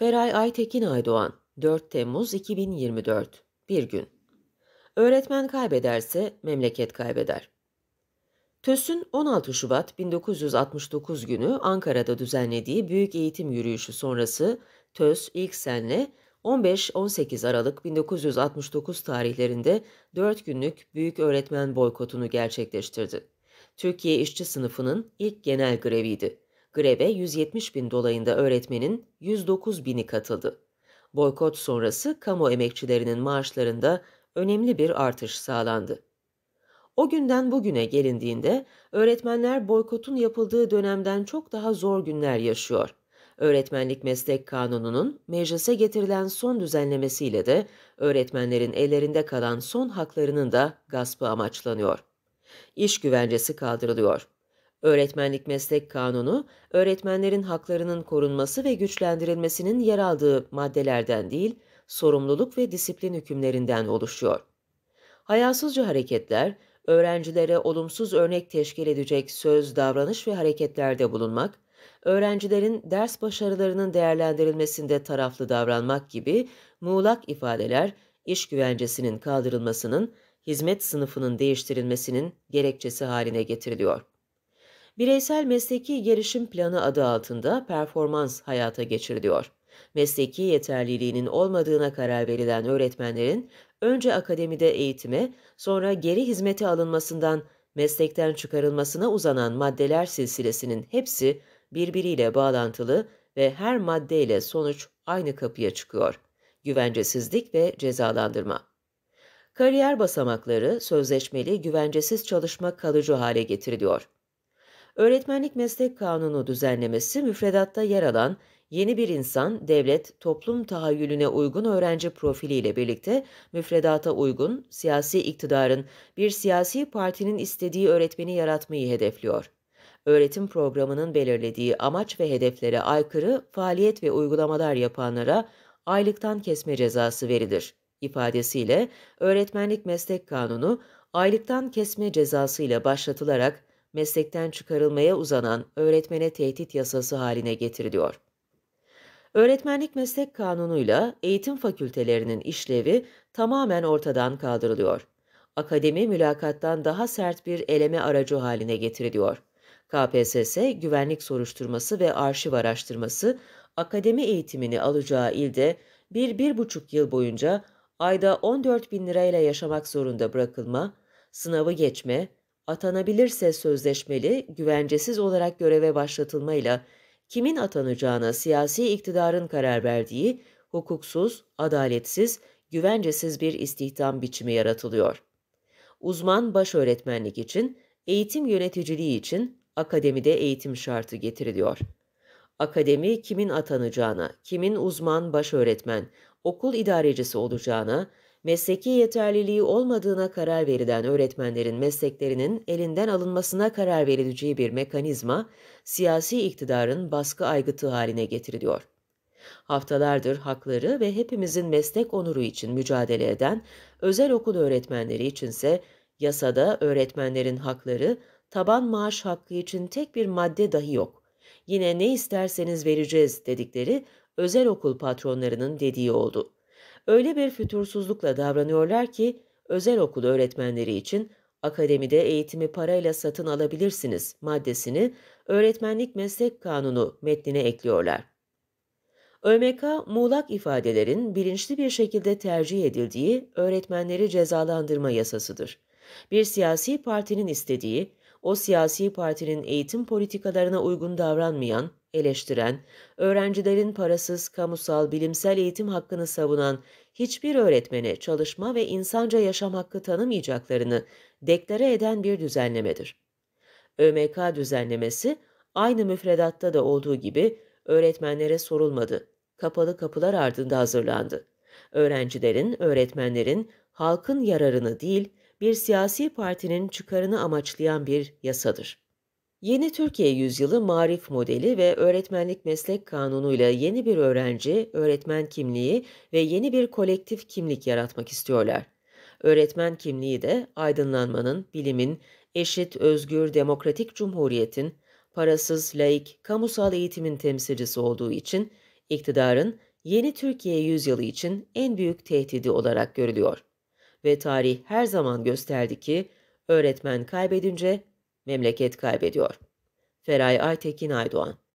Feray Aytekin Aydoğan 4 Temmuz 2024 Bir gün Öğretmen kaybederse memleket kaybeder. TÖS'ün 16 Şubat 1969 günü Ankara'da düzenlediği büyük eğitim yürüyüşü sonrası TÖS ilk senle 15-18 Aralık 1969 tarihlerinde 4 günlük büyük öğretmen boykotunu gerçekleştirdi. Türkiye işçi sınıfının ilk genel greviydi. Greve 170 bin dolayında öğretmenin 109 bini katıldı. Boykot sonrası kamu emekçilerinin maaşlarında önemli bir artış sağlandı. O günden bugüne gelindiğinde öğretmenler boykotun yapıldığı dönemden çok daha zor günler yaşıyor. Öğretmenlik Meslek Kanunu'nun meclise getirilen son düzenlemesiyle de öğretmenlerin ellerinde kalan son haklarının da gaspı amaçlanıyor. İş güvencesi kaldırılıyor. Öğretmenlik Meslek Kanunu, öğretmenlerin haklarının korunması ve güçlendirilmesinin yer aldığı maddelerden değil, sorumluluk ve disiplin hükümlerinden oluşuyor. Hayasızca hareketler, öğrencilere olumsuz örnek teşkil edecek söz, davranış ve hareketlerde bulunmak, öğrencilerin ders başarılarının değerlendirilmesinde taraflı davranmak gibi muğlak ifadeler, iş güvencesinin kaldırılmasının, hizmet sınıfının değiştirilmesinin gerekçesi haline getiriliyor. Bireysel Mesleki Gelişim Planı adı altında performans hayata geçiriliyor. Mesleki yeterliliğinin olmadığına karar verilen öğretmenlerin önce akademide eğitime, sonra geri hizmete alınmasından meslekten çıkarılmasına uzanan maddeler silsilesinin hepsi birbiriyle bağlantılı ve her maddeyle sonuç aynı kapıya çıkıyor. Güvencesizlik ve cezalandırma. Kariyer basamakları sözleşmeli güvencesiz çalışma kalıcı hale getiriliyor. Öğretmenlik Meslek Kanunu düzenlemesi müfredatta yer alan yeni bir insan, devlet, toplum tahayyülüne uygun öğrenci profiliyle birlikte müfredata uygun, siyasi iktidarın bir siyasi partinin istediği öğretmeni yaratmayı hedefliyor. Öğretim programının belirlediği amaç ve hedeflere aykırı faaliyet ve uygulamalar yapanlara aylıktan kesme cezası verilir ifadesiyle Öğretmenlik Meslek Kanunu aylıktan kesme cezası ile başlatılarak meslekten çıkarılmaya uzanan öğretmene tehdit yasası haline getiriliyor. Öğretmenlik meslek kanunuyla eğitim fakültelerinin işlevi tamamen ortadan kaldırılıyor. Akademi mülakattan daha sert bir eleme aracı haline getiriliyor. KPSS, güvenlik soruşturması ve arşiv araştırması akademi eğitimini alacağı ilde bir, bir buçuk yıl boyunca ayda 14 bin lirayla yaşamak zorunda bırakılma, sınavı geçme, atanabilirse sözleşmeli, güvencesiz olarak göreve başlatılmayla kimin atanacağına siyasi iktidarın karar verdiği hukuksuz, adaletsiz, güvencesiz bir istihdam biçimi yaratılıyor. Uzman baş öğretmenlik için, eğitim yöneticiliği için akademide eğitim şartı getiriliyor. Akademi kimin atanacağına, kimin uzman baş öğretmen, okul idarecisi olacağına, mesleki yeterliliği olmadığına karar verilen öğretmenlerin mesleklerinin elinden alınmasına karar verileceği bir mekanizma, siyasi iktidarın baskı aygıtı haline getiriliyor. Haftalardır hakları ve hepimizin meslek onuru için mücadele eden özel okul öğretmenleri içinse yasada öğretmenlerin hakları, taban maaş hakkı için tek bir madde dahi yok. Yine ne isterseniz vereceğiz dedikleri özel okul patronlarının dediği oldu öyle bir fütursuzlukla davranıyorlar ki özel okul öğretmenleri için akademide eğitimi parayla satın alabilirsiniz maddesini öğretmenlik meslek kanunu metnine ekliyorlar. ÖMK, muğlak ifadelerin bilinçli bir şekilde tercih edildiği öğretmenleri cezalandırma yasasıdır. Bir siyasi partinin istediği, o siyasi partinin eğitim politikalarına uygun davranmayan, eleştiren, öğrencilerin parasız, kamusal, bilimsel eğitim hakkını savunan hiçbir öğretmene çalışma ve insanca yaşam hakkı tanımayacaklarını deklare eden bir düzenlemedir. ÖMK düzenlemesi aynı müfredatta da olduğu gibi öğretmenlere sorulmadı, kapalı kapılar ardında hazırlandı. Öğrencilerin, öğretmenlerin halkın yararını değil, bir siyasi partinin çıkarını amaçlayan bir yasadır. Yeni Türkiye Yüzyılı Marif Modeli ve Öğretmenlik Meslek Kanunu ile yeni bir öğrenci, öğretmen kimliği ve yeni bir kolektif kimlik yaratmak istiyorlar. Öğretmen kimliği de aydınlanmanın, bilimin, eşit, özgür, demokratik cumhuriyetin, parasız, laik, kamusal eğitimin temsilcisi olduğu için iktidarın yeni Türkiye yüzyılı için en büyük tehdidi olarak görülüyor. Ve tarih her zaman gösterdi ki öğretmen kaybedince Memleket kaybediyor. Feray Aytekin Aydoğan